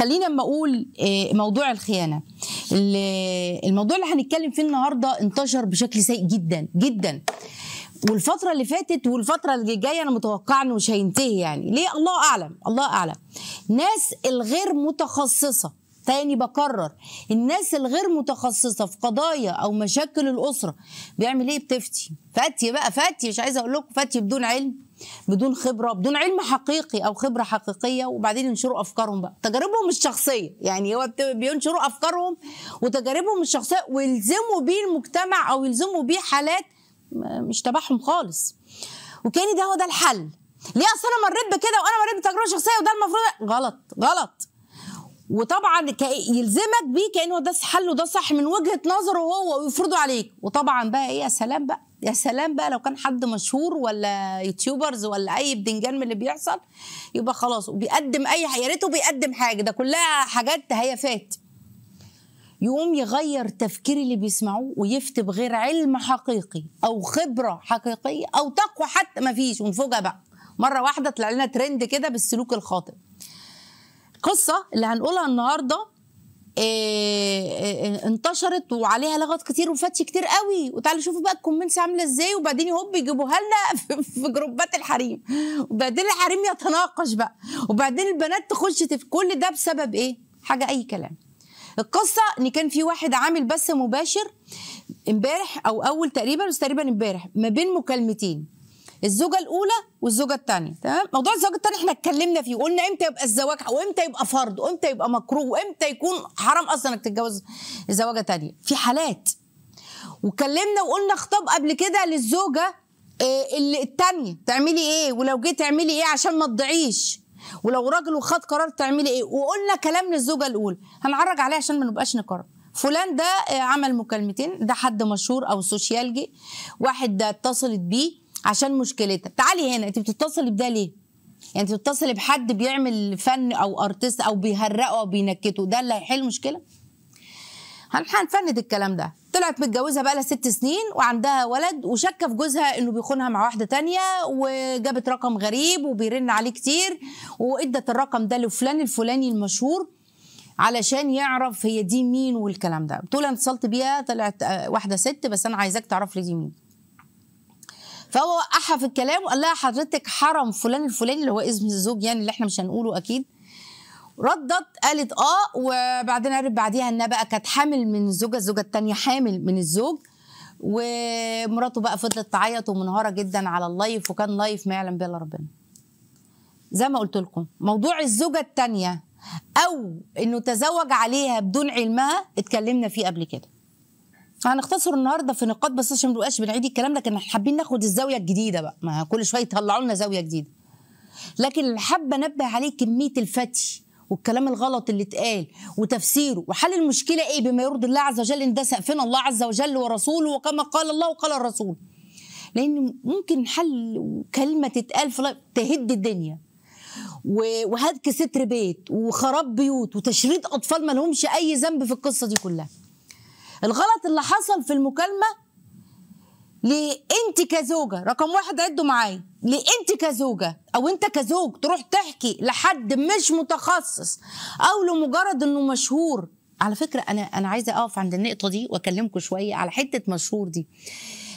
خليني اما اقول آه، موضوع الخيانه الموضوع اللي هنتكلم فيه النهارده انتشر بشكل سيء جدا جدا والفترة اللي فاتت والفترة اللي جاية أنا متوقعة إنه مش هينتهي يعني، ليه؟ الله أعلم، الله أعلم. ناس الغير متخصصة تاني بكرر الناس الغير متخصصه في قضايا او مشاكل الاسره بيعمل ايه بتفتي فتي بقى فتي مش عايزه اقول لكم فتي بدون علم بدون خبره بدون علم حقيقي او خبره حقيقيه وبعدين ينشروا افكارهم بقى تجاربهم الشخصيه يعني هو بينشروا افكارهم وتجاربهم الشخصيه ويلزموا بيه المجتمع او يلزموا بيه حالات مش تبعهم خالص وكاني ده هو ده الحل ليه اصل انا مريت بكده وانا مريت بتجربه شخصيه وده المفروض غلط غلط وطبعا يلزمك بيه كانه ده حل وده صح من وجهه نظره هو ويفرضه عليك وطبعا بقى ايه يا سلام بقى يا سلام بقى لو كان حد مشهور ولا يوتيوبرز ولا اي بدنجان من اللي بيحصل يبقى خلاص وبيقدم اي يا ريته بيقدم حاجه ده كلها حاجات هيافات يقوم يغير تفكير اللي بيسمعوه ويفتي بغير علم حقيقي او خبره حقيقيه او تقوى حتى ما فيش ونفوجئ بقى مره واحده طلع لنا ترند كده بالسلوك الخاطئ القصه اللي هنقولها النهارده إيه انتشرت وعليها لغط كتير وفتش كتير قوي وتعالوا شوفوا بقى الكومنتس عامله ازاي وبعدين هوب يجيبوها لنا في جروبات الحريم وبعدين الحريم يتناقش بقى وبعدين البنات تخش كل ده بسبب ايه حاجه اي كلام القصه ان كان في واحد عامل بث مباشر امبارح او اول تقريبا بس تقريبا امبارح ما بين مكالمتين الزوجه الاولى والزوجه الثانيه تمام موضوع الزواج الثاني احنا اتكلمنا فيه وقلنا امتى يبقى الزواج وامتى يبقى فرض وامتى يبقى مكروه وامتى يكون حرام اصلا انك تتجوز زوجه ثانيه في حالات واتكلمنا وقلنا خطاب قبل كده للزوجه آه، اللي التانية تعملي ايه ولو جيت تعملي ايه عشان ما تضيعيش ولو راجل وخد قرار تعملي ايه وقلنا كلام للزوجه الاولى هنعرج عليه عشان ما نبقاش نكرر فلان ده آه، عمل مكالمتين ده حد مشهور او سوشيالجي واحد ده اتصلت بيه عشان مشكلتها تعالي هنا انت بتتصلي بده ليه يعني انت بتتصلي بحد بيعمل فن او ارتست او بيهرقه او بينكته ده اللي هيحل مشكله هنفند الكلام ده طلعت متجوزه بقى لها ست سنين وعندها ولد وشاكه في جوزها انه بيخونها مع واحده تانية وجابت رقم غريب وبيرن عليه كتير وادت الرقم ده لفلان الفلاني المشهور علشان يعرف هي دي مين والكلام ده بتقول انا اتصلت بيها طلعت آه، واحده ست بس انا عايزاك تعرف لي دي مين فهو وقعها في الكلام وقال لها حضرتك حرم فلان الفلاني اللي هو اسم الزوج يعني اللي احنا مش هنقوله اكيد ردت قالت اه وبعدين عرف بعديها انها بقى كانت حامل من الزوجه الزوجه الثانيه حامل من الزوج ومراته بقى فضلت تعيط ومنهاره جدا على اللايف وكان لايف ما يعلم به الا ربنا زي ما قلت لكم موضوع الزوجه الثانيه او انه تزوج عليها بدون علمها اتكلمنا فيه قبل كده هنختصر النهارده في نقاط بس عشان ما نبقاش بنعيد الكلام لكن حابين ناخد الزاويه الجديده بقى ما كل شويه يطلعوا لنا زاويه جديده لكن اللي حابه انبه عليه كميه الفتي والكلام الغلط اللي اتقال وتفسيره وحل المشكله ايه بما يرضي الله عز وجل ان ده سقفنا الله عز وجل ورسوله وكما قال الله وقال الرسول لان ممكن حل كلمه تتقال في تهد الدنيا وهدك ستر بيت وخراب بيوت وتشريد اطفال ما لهمش اي ذنب في القصه دي كلها الغلط اللي حصل في المكالمه لانت كزوجه رقم واحد عدوا معايا لانت كزوجه او انت كزوج تروح تحكي لحد مش متخصص او لمجرد انه مشهور على فكره انا انا عايزه اقف عند النقطه دي واكلمكم شويه على حته مشهور دي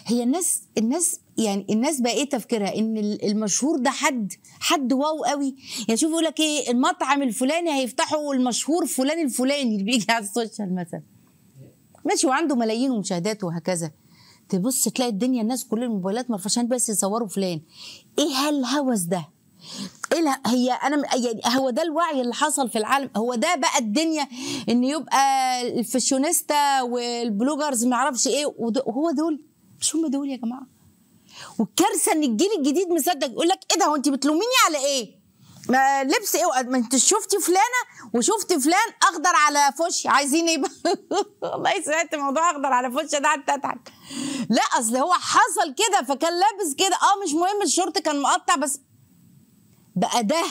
هي الناس الناس يعني الناس بقى ايه تفكيرها ان المشهور ده حد حد واو قوي يعني شوف يقول لك ايه المطعم الفلاني هيفتحه المشهور فلان الفلاني اللي بيجي على السوشيال مثلا ماشي وعنده ملايين ومشاهدات وهكذا تبص تلاقي الدنيا الناس كل الموبايلات مرفشان بس يصوروا فلان ايه هالهوس ده ايه هي انا يعني هو ده الوعي اللي حصل في العالم هو ده بقى الدنيا ان يبقى الفاشونيستا والبلوجرز ما اعرفش ايه وهو دول مش هم دول يا جماعه والكارثه ان الجيل الجديد مصدق يقول لك ايه ده هو انت بتلوميني على ايه ما لبس ايه ما انت شفتي فلانه وشفتي فلان اخضر على فوشي عايزين ايه والله سمعت موضوع اخضر على فوشي ده قعدت اضحك لا اصل هو حصل كده فكان لابس كده اه مش مهم الشورت كان مقطع بس بقى ده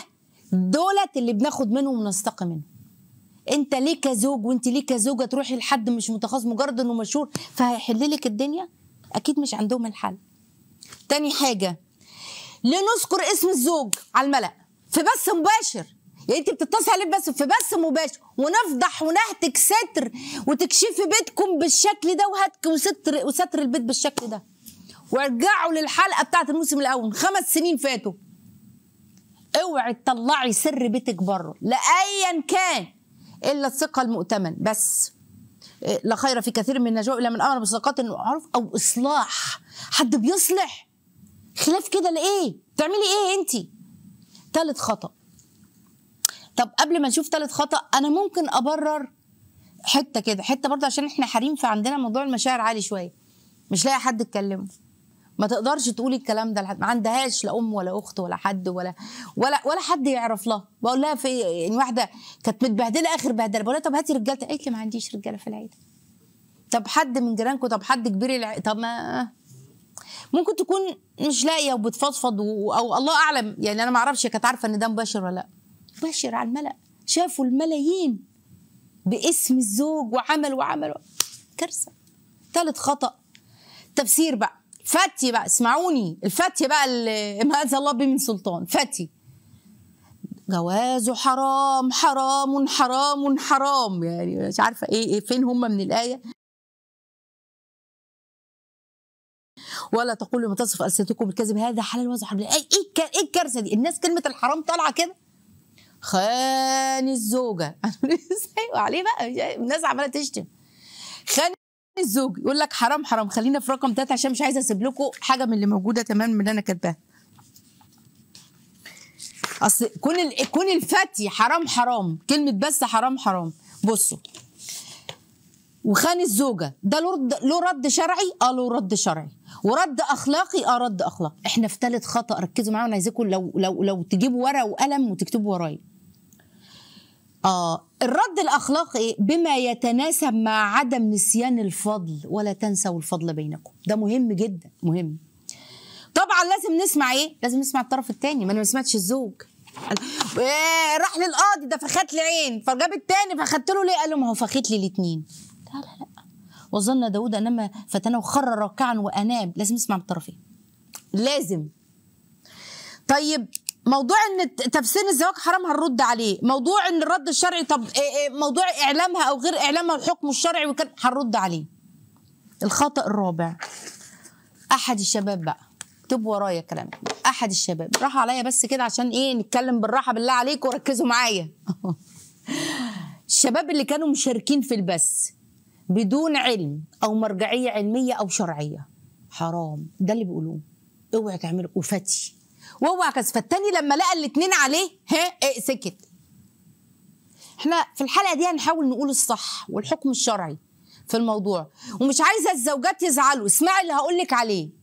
دولت اللي بناخد منهم ونستقي منهم انت ليه كزوج وانت ليه كزوجه تروحي لحد مش متخصص مجرد انه مشهور فهيحل لك الدنيا اكيد مش عندهم الحل تاني حاجه لنذكر اسم الزوج على الملأ في بث مباشر يعني انت بتتصل عليه بس في بث مباشر ونفضح ونهتك ستر وتكشفي بيتكم بالشكل ده وهتك وستر وستر البيت بالشكل ده وارجعوا للحلقه بتاعت الموسم الاول خمس سنين فاتوا اوعي تطلعي سر بيتك بره لايا كان الا الثقه المؤتمن بس لا خير في كثير من النجوى الا من امر بصدقات معروف او اصلاح حد بيصلح خلاف كده لايه بتعملي ايه انتي؟ ثالث خطأ طب قبل ما نشوف ثالث خطأ أنا ممكن أبرر حتة كده حتة برضه عشان إحنا حريم فعندنا موضوع المشاعر عالي شوية مش لاقي حد اتكلمه ما تقدرش تقولي الكلام ده لحد ما عندهاش لا ام ولا اخت ولا حد ولا ولا ولا حد يعرف لها بقول لها في يعني واحده كانت متبهدله اخر بهدله بقول لها طب هاتي رجالتك قالت لي ما عنديش رجاله في العيله طب حد من جيرانكم طب حد كبير الع... طب ما ممكن تكون مش لاقيه وبتفضفض و... او الله اعلم يعني انا ما اعرفش كانت عارفه ان ده مباشر ولا لا مباشر على الملا شافوا الملايين باسم الزوج وعمل وعمل كارثه ثالث خطا تفسير بقى فتي بقى اسمعوني الفتي بقى اللي ما انزل الله به من سلطان فتي جوازه حرام حرام حرام حرام يعني مش عارفه ايه, إيه فين هم من الايه ولا تقولوا ما تصف السنتكم بالكذب هذا حلال وهذا حرام إيه،, ايه ايه الكارثه دي الناس كلمه الحرام طالعه كده خان الزوجه ازاي وعليه بقى الناس عماله تشتم خان الزوج يقول لك حرام حرام خلينا في رقم ثلاثة عشان مش عايزه اسيب لكم حاجه من اللي موجوده تمام من اللي انا كاتباها اصل كون كون الفتي حرام حرام كلمه بس حرام حرام بصوا وخان الزوجه ده له رد شرعي اه له رد شرعي ورد اخلاقي اه رد اخلاقي احنا في ثالث خطا ركزوا معايا وانا عايزاكم لو لو لو تجيبوا ورقه وقلم وتكتبوا ورايا آه الرد الأخلاقي إيه؟ بما يتناسب مع عدم نسيان الفضل ولا تنسوا الفضل بينكم ده مهم جدا مهم طبعا لازم نسمع ايه لازم نسمع الطرف الثاني ما انا ما سمعتش الزوج إيه راح للقاضي ده فخد لي عين فجاب الثاني فخدت له ليه قال له ما هو فخيت لي الاثنين وظن داود انما فتنه وخر راكعا واناب لازم نسمع الطرفين لازم طيب موضوع ان تفسير الزواج حرام هنرد عليه موضوع ان الرد الشرعي طب إيه، إيه، موضوع اعلامها او غير اعلامها الحكم الشرعي وكان هنرد عليه الخطا الرابع احد الشباب بقى اكتب ورايا كلام احد الشباب راح عليا بس كده عشان ايه نتكلم بالراحه بالله عليكم وركزوا معايا الشباب اللي كانوا مشاركين في البث بدون علم او مرجعيه علميه او شرعيه حرام ده اللي بيقولوه اوعى تعمله وفتي واوعى كذا فالتاني لما لقى الاثنين عليه ها إيه سكت احنا في الحلقه دي هنحاول نقول الصح والحكم الشرعي في الموضوع ومش عايزه الزوجات يزعلوا اسمعي اللي هقول لك عليه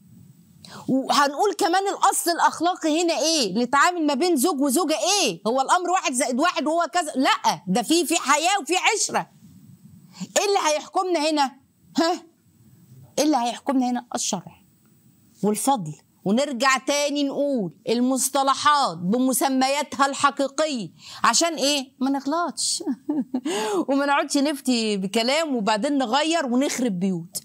وهنقول كمان الاصل الاخلاقي هنا ايه نتعامل ما بين زوج وزوجه ايه هو الامر واحد زائد واحد وهو كذا لا ده في في حياه وفي عشره ايه اللي هيحكمنا هنا ها ايه اللي هيحكمنا هنا الشرع والفضل ونرجع تاني نقول المصطلحات بمسمياتها الحقيقية عشان ايه ما نغلطش وما نقعدش نفتي بكلام وبعدين نغير ونخرب بيوت